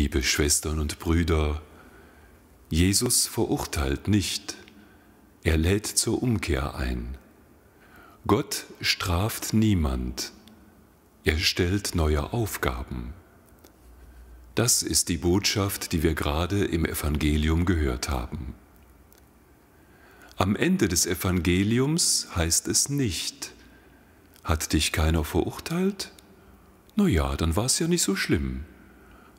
Liebe Schwestern und Brüder, Jesus verurteilt nicht, er lädt zur Umkehr ein. Gott straft niemand, er stellt neue Aufgaben. Das ist die Botschaft, die wir gerade im Evangelium gehört haben. Am Ende des Evangeliums heißt es nicht, hat dich keiner verurteilt? Na ja, dann war es ja nicht so schlimm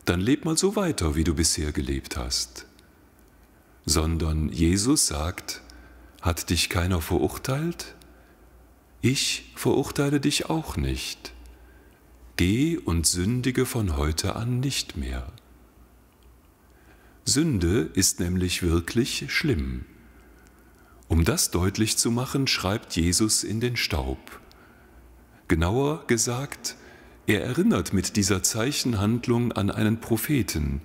dann leb mal so weiter, wie du bisher gelebt hast. Sondern Jesus sagt, hat dich keiner verurteilt? Ich verurteile dich auch nicht. Geh und sündige von heute an nicht mehr. Sünde ist nämlich wirklich schlimm. Um das deutlich zu machen, schreibt Jesus in den Staub. Genauer gesagt, er erinnert mit dieser Zeichenhandlung an einen Propheten,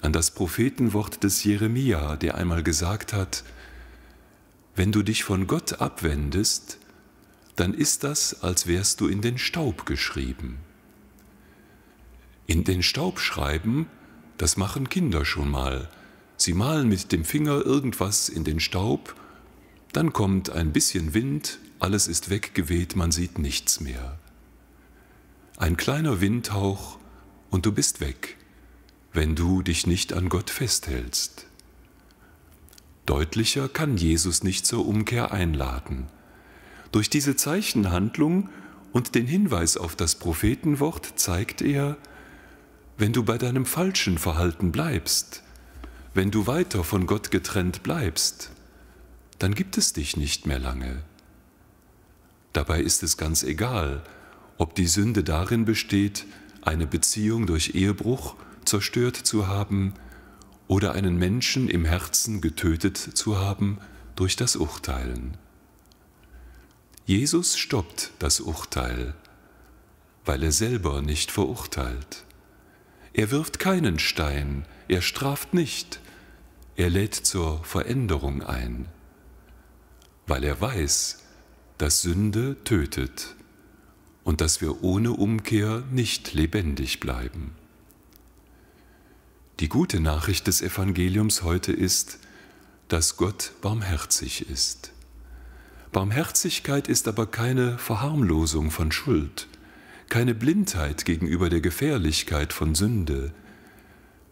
an das Prophetenwort des Jeremia, der einmal gesagt hat, wenn du dich von Gott abwendest, dann ist das, als wärst du in den Staub geschrieben. In den Staub schreiben, das machen Kinder schon mal. Sie malen mit dem Finger irgendwas in den Staub, dann kommt ein bisschen Wind, alles ist weggeweht, man sieht nichts mehr. Ein kleiner Windhauch und du bist weg, wenn du dich nicht an Gott festhältst. Deutlicher kann Jesus nicht zur Umkehr einladen. Durch diese Zeichenhandlung und den Hinweis auf das Prophetenwort zeigt er, wenn du bei deinem falschen Verhalten bleibst, wenn du weiter von Gott getrennt bleibst, dann gibt es dich nicht mehr lange. Dabei ist es ganz egal, ob die Sünde darin besteht, eine Beziehung durch Ehebruch zerstört zu haben oder einen Menschen im Herzen getötet zu haben durch das Urteilen. Jesus stoppt das Urteil, weil er selber nicht verurteilt. Er wirft keinen Stein, er straft nicht, er lädt zur Veränderung ein, weil er weiß, dass Sünde tötet und dass wir ohne Umkehr nicht lebendig bleiben. Die gute Nachricht des Evangeliums heute ist, dass Gott barmherzig ist. Barmherzigkeit ist aber keine Verharmlosung von Schuld, keine Blindheit gegenüber der Gefährlichkeit von Sünde.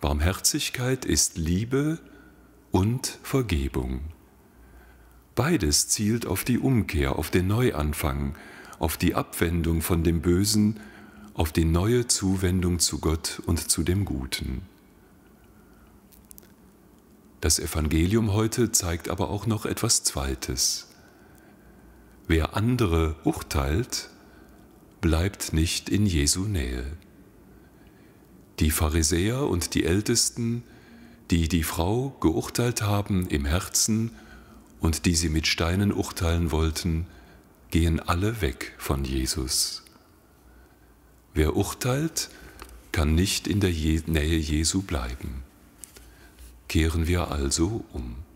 Barmherzigkeit ist Liebe und Vergebung. Beides zielt auf die Umkehr, auf den Neuanfang, auf die Abwendung von dem Bösen, auf die neue Zuwendung zu Gott und zu dem Guten. Das Evangelium heute zeigt aber auch noch etwas Zweites. Wer andere urteilt, bleibt nicht in Jesu Nähe. Die Pharisäer und die Ältesten, die die Frau geurteilt haben im Herzen und die sie mit Steinen urteilen wollten, gehen alle weg von Jesus. Wer urteilt, kann nicht in der Nähe Jesu bleiben. Kehren wir also um.